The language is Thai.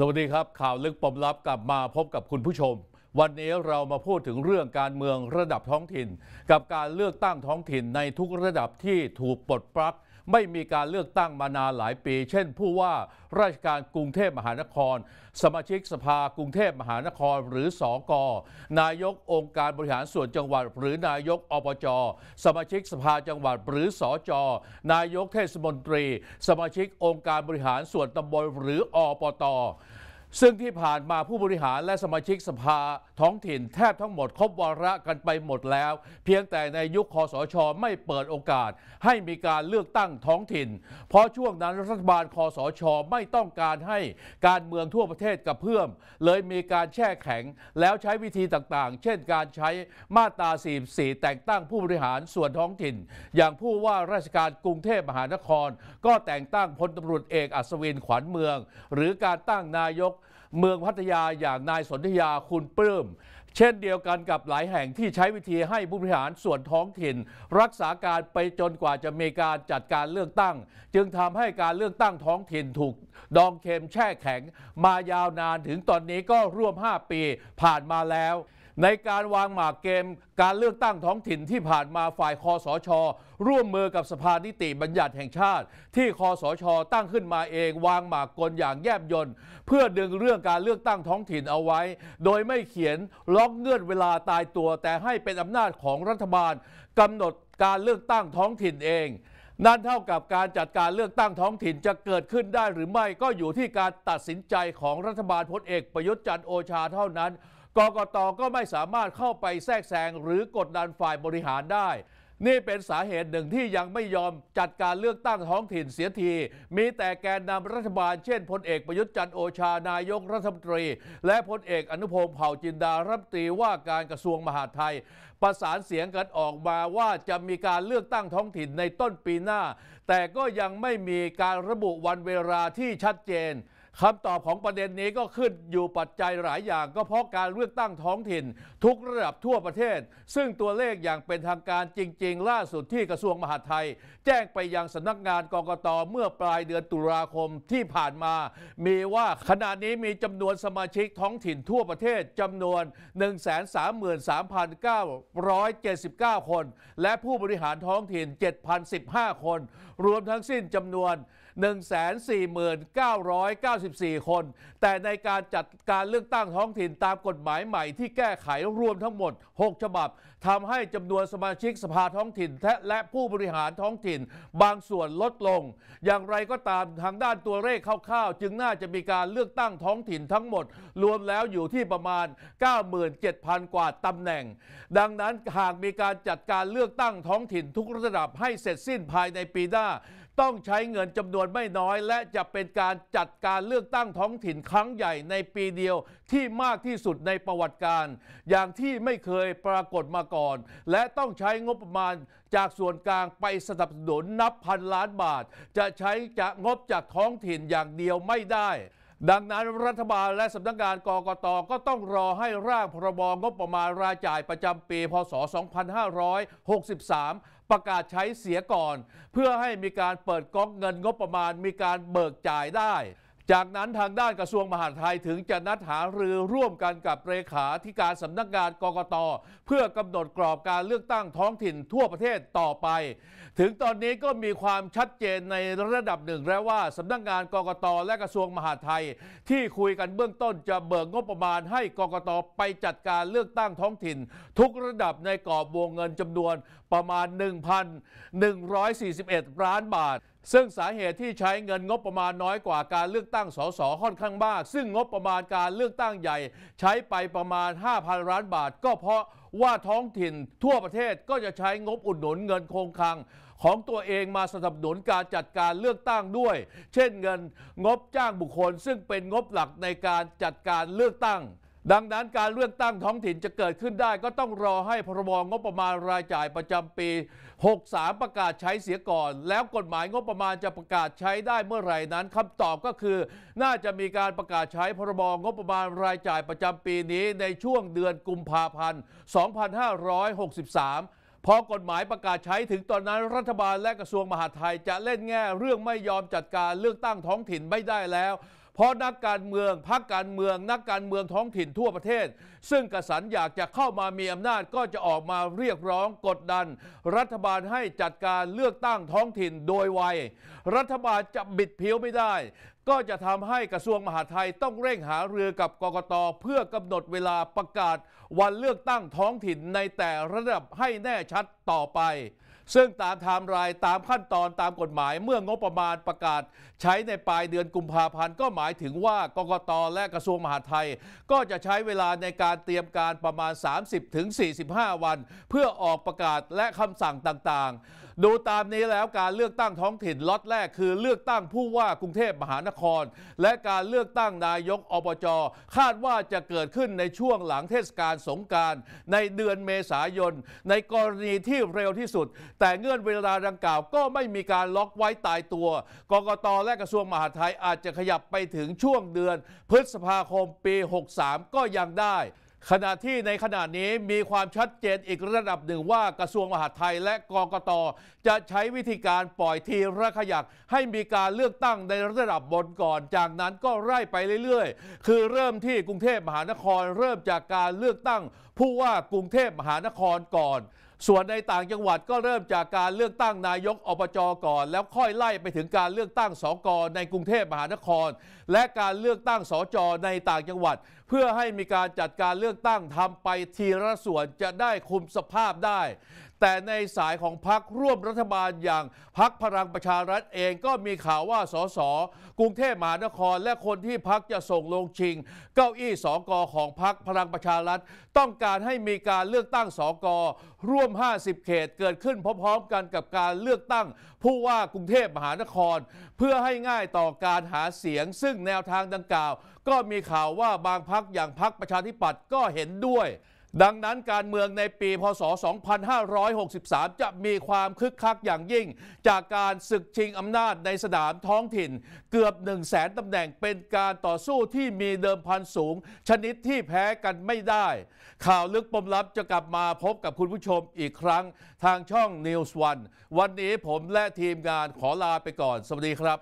สวัสดีครับ ข่าวลึกปมลับกลับมาพบกับคุณผู้ชม วันนี้เรามาพูดถึงเรื่องการเมืองระดับท้องถิ่น กับการเลือกตั้งท้องถิ่นในทุกระดับที่ถูกปลดปลั๊กไม่มีการเลือกตั้งมานานหลายปี เช่น ผู้ว่า ราชการกรุงเทพมหานคร สมาชิกสภากรุงเทพมหานครหรือสอกนายกองค์การบริหารส่วนจังหวัด หรือนายกอบจสมาชิกสภาจังหวัด หรือสอจนายกเทศมนตรี สมาชิกองค์การบริหารส่วนตำบลหรืออปตซึ่งที่ผ่านมาผู้บริหารและสมาชิกสภาท้องถิ่นแทบทั้งหมดครบวาระกันไปหมดแล้ว เพียงแต่ในยุคคอสชไม่เปิดโอกาสให้มีการเลือกตั้งท้องถิ่น เพราะช่วงนั้นรัฐบาลคอสชไม่ต้องการให้การเมืองทั่วประเทศกระเพื่อมเลยมีการแช่แข็งแล้วใช้วิธีต่างๆ เช่นการใช้มาตรา 44 แต่งตั้งผู้บริหารส่วนท้องถิ่น อย่างผู้ว่าราชการกรุงเทพมหานคร ก็แต่งตั้งพลตารวจเอกอัศวินขวัญเมือง หรือการตั้งนายกเมืองพัทยาอย่างนายสนธยาคุณปลื้มเช่นเดียวกันกับหลายแห่งที่ใช้วิธีให้ผู้บริหารส่วนท้องถิ่น รักษาการไปจนกว่าจะมีการจัดการเลือกตั้ง จึงทำให้การเลือกตั้งท้องถิ่นถูกดองเค็มแช่แข็ง มายาวนานถึงตอนนี้ก็ร่วม 5 ปีผ่านมาแล้วในการวางหมากเกม การเลือกตั้งท้องถิ่นที่ผ่านมาฝ่ายคอสชร่วมมือกับสภานิติบัญญัติแห่งชาติที่คอสชตั้งขึ้นมาเองวางหมากกลอย่างแยบยนต์เพื่อดึงเรื่องการเลือกตั้งท้องถิ่นเอาไว้ โดยไม่เขียนล็อกเงื่อนเวลาตายตัว แต่ให้เป็นอำนาจของรัฐบาลกำหนดการเลือกตั้งท้องถิ่นเอง นั่นเท่ากับการจัดการเลือกตั้งท้องถิ่นจะเกิดขึ้นได้หรือไม่ก็อยู่ที่การตัดสินใจของรัฐบาลพลเอกประยุทธ์จันทร์โอชาเท่านั้นกกตก็ไม่สามารถเข้าไปแทรกแซงหรือกดดันฝ่ายบริหารได้ นี่เป็นสาเหตุหนึ่งที่ยังไม่ยอมจัดการเลือกตั้งท้องถิ่นเสียที มีแต่แกนนำรัฐบาลเช่นพลเอกประยุทธ์จันโอชานายกรัฐมนตรี และพลเอกอนุพงศ์เผ่าจินดารัฐมนตรีว่าการกระทรวงมหาดไทย ประสานเสียงกันออกมาว่าจะมีการเลือกตั้งท้องถิ่นในต้นปีหน้า แต่ก็ยังไม่มีการระบุวันเวลาที่ชัดเจนคำตอบของประเด็นนี้ก็ขึ้นอยู่ปัจจัยหลายอย่าง ก็เพราะการเลือกตั้งท้องถิ่น ทุกระดับทั่วประเทศ ซึ่งตัวเลขอย่างเป็นทางการจริง ๆ ล่าสุดที่กระทรวงมหาดไทย แจ้งไปยังสำนักงานกกตเมื่อปลายเดือนตุลาคมที่ผ่านมา มีว่าขณะนี้มีจำนวนสมาชิกท้องถิ่นทั่วประเทศ จำนวน 133,979 คน และผู้บริหารท้องถิ่น7,015คนรวมทั้งสิ้นจำนวน149,94 คน แต่ในการจัดการเลือกตั้งท้องถิ่นตามกฎหมายใหม่ ที่แก้ไขรวมทั้งหมด 6 ฉบับทำให้จำนวนสมาชิกสภาท้องถิ่นและผู้บริหารท้องถิ่นบางส่วนลดลง อย่างไรก็ตามทางด้านตัวเลขคร่าวๆ จึงน่าจะมีการเลือกตั้งท้องถิ่นทั้งหมด รวมแล้วอยู่ที่ประมาณ 97,000 กว่าตำแหน่ง ดังนั้นหากมีการจัดการเลือกตั้งท้องถิ่น ทุกระดับให้เสร็จสิ้นภายในปีหน้าต้องใช้เงินจำนวนไม่น้อย และจะเป็นการจัดการเลือกตั้งท้องถิ่นครั้งใหญ่ในปีเดียวที่มากที่สุดในประวัติการอย่างที่ไม่เคยปรากฏมาก่อน และต้องใช้งบประมาณจากส่วนกลางไปสนับสนุนนับพันล้านบาท จะใช้จะงบจากท้องถิ่นอย่างเดียวไม่ได้ ดังนั้นรัฐบาลและสำนักงานกกตก็ต้องรอให้ร่างพรบงบประมาณรายจ่ายประจำปี พศ 2563ประกาศใช้เสียก่อนเพื่อให้มีการเปิดก๊อกเงินงบประมาณมีการเบิกจ่ายได้จากนั้นทางด้านกระทรวงมหาดไทยถึงจะนัดหารือร่วมกันกับเลขาธิการสำนักงานกกตเพื่อกำหนดกรอบการเลือกตั้งท้องถิ่นทั่วประเทศต่อไป ถึงตอนนี้ก็มีความชัดเจนในระดับหนึ่ง แล้วว่าสำนักงานกกตและกระทรวงมหาดไทย ที่คุยกันเบื้องต้นจะเบิกงบประมาณให้กกตไปจัดการเลือกตั้งท้องถิ่น ทุกระดับในกรอบวงเงินจำนวนประมาณ 1,141ล้านบาทซึ่งสาเหตุที่ใช้เงินงบประมาณน้อยกว่าการเลือกตั้งสสค่อนข้างมากซึ่งงบประมาณการเลือกตั้งใหญ่ ใช้ไปประมาณ 5,000ล้านบาท ก็เพราะว่าท้องถิ่น ทั่วประเทศก็จะใช้งบอุดหนุนเงินคงคลัง ของตัวเองมาสนับสนุนการจัดการเลือกตั้งด้วยเช่นเงินงบจ้างบุคคลซึ่งเป็นงบหลักในการจัดการเลือกตั้งดังนั้นการเลือกตั้งท้องถิ่นจะเกิดขึ้นได้ ก็ต้องรอให้พรบงบประมาณรายจ่ายประจำปี 63 ประกาศใช้เสียก่อน แล้วกฎหมายงบประมาณจะประกาศใช้ได้เมื่อไหร่นั้นคำตอบก็คือน่าจะมีการประกาศใช้พรบงบประมาณรายจ่ายประจำปีนี้ในช่วงเดือนกุมภาพันธ์ 2563พอกฎหมายประกาศใช้ถึงตอนนั้นรัฐบาลและกระทรวงมหาดไทยจะเล่นแง่เรื่องไม่ยอมจัดการเลือกตั้งท้องถิ่นไม่ได้แล้วพราะนักการเมืองพรรคการเมือง นักการเมืองท้องถิ่นทั่วประเทศ ซึ่งกสันอยากจะเข้ามามีอำนาจก็จะออกมาเรียกร้องกดดัน รัฐบาลให้จัดการเลือกตั้งท้องถิ่นโดยไวรัฐบาลจะบิดเพี้ยวไม่ได้ ก็จะทำให้กระทรวงมหาดไทยต้องเร่งหาเรือกับกกตเพื่อกำหนดเวลาประกาศวันเลือกตั้งท้องถิ่นในแต่ระดับให้แน่ชัดต่อไปซึ่งตามไทม์ไลน์ตามขั้นตอนตามกฎหมายเมื่องบประมาณประกาศ ใช้ในปลายเดือนกุมภาพันธ์ก็หมายถึงว่ากกต และกระทรวงมหาดไทย ก็จะใช้เวลาในการเตรียมการประมาณ 30-45 วัน เพื่อออกประกาศและคำสั่งต่าง ๆดูตามนี้แล้วการเลือกตั้งท้องถิ่นล็อตแรกคือเลือกตั้งผู้ว่ากรุงเทพมหานคร และการเลือกตั้งนายกอบจคาดว่าจะเกิดขึ้นในช่วงหลังเทศกาลสงการในเดือนเมษายนในกรณีที่เร็วที่สุด แต่เงื่อนเวลาดังกล่าวก็ไม่มีการล็อกไว้ตายตัวกกตและกระทรวงมหาดไทยอาจจะขยับไปถึงช่วงเดือนพฤษภาคมปี 63 ก็ยังได้ขณะที่ในขณะนี้มีความชัดเจนอีกระดับหนึ่งว่ากระทรวงมหาดไทยและกกตจะใช้วิธีการปล่อยทีระขยักให้มีการเลือกตั้งในระดับบนก่อน จากนั้นก็ไล่ไปเรื่อย ๆ คือเริ่มที่กรุงเทพมหานครเริ่มจากการเลือกตั้ง ผู้ว่ากรุงเทพมหานครก่อนส่วนในต่างจังหวัดก็เริ่มจากการเลือกตั้งนายกอบจก่อน แล้วค่อยไล่ไปถึงการเลือกตั้งสกในกรุงเทพมหานคร และการเลือกตั้งสจในต่างจังหวัด เพื่อให้มีการจัดการเลือกตั้งทำไปทีละส่วนจะได้คุมสภาพได้แต่ในสายของพักร่วมรัฐบาลอย่างพักพลังประชารัฐเองก็มีข่าวว่าสสกรุงเทพมหานครและคนที่พักจะส่งลงชิง เก้าอี้สอกอของพักพลังประชารัฐ ต้องการให้มีการเลือกตั้งสอกอร่วม 50 เขตเกิดขึ้นพร้อมๆกันกับการเลือกตั้ง ผู้ว่ากรุงเทพมหานคร เพื่อให้ง่ายต่อการหาเสียง ซึ่งแนวทางดังกล่าว ก็มีข่าวว่าบางพักอย่างพักประชาธิปัตย์ก็เห็นด้วยดังนั้นการเมืองในปีพศ 2563 จะมีความคึกคักอย่างยิ่ง จากการศึกชิงอำนาจในสนามท้องถิ่นเกือบ1 0 0 0 0แสนตำแหน่งเป็นการต่อสู้ที่มีเดิมพันสูง ชนิดที่แพ้กันไม่ได้ ข่าวลึกปมลับจะกลับมาพบกับคุณผู้ชมอีกครั้ง ทางช่อง News One วันนี้ผมและทีมงานขอลาไปก่อน สวัสดีครับ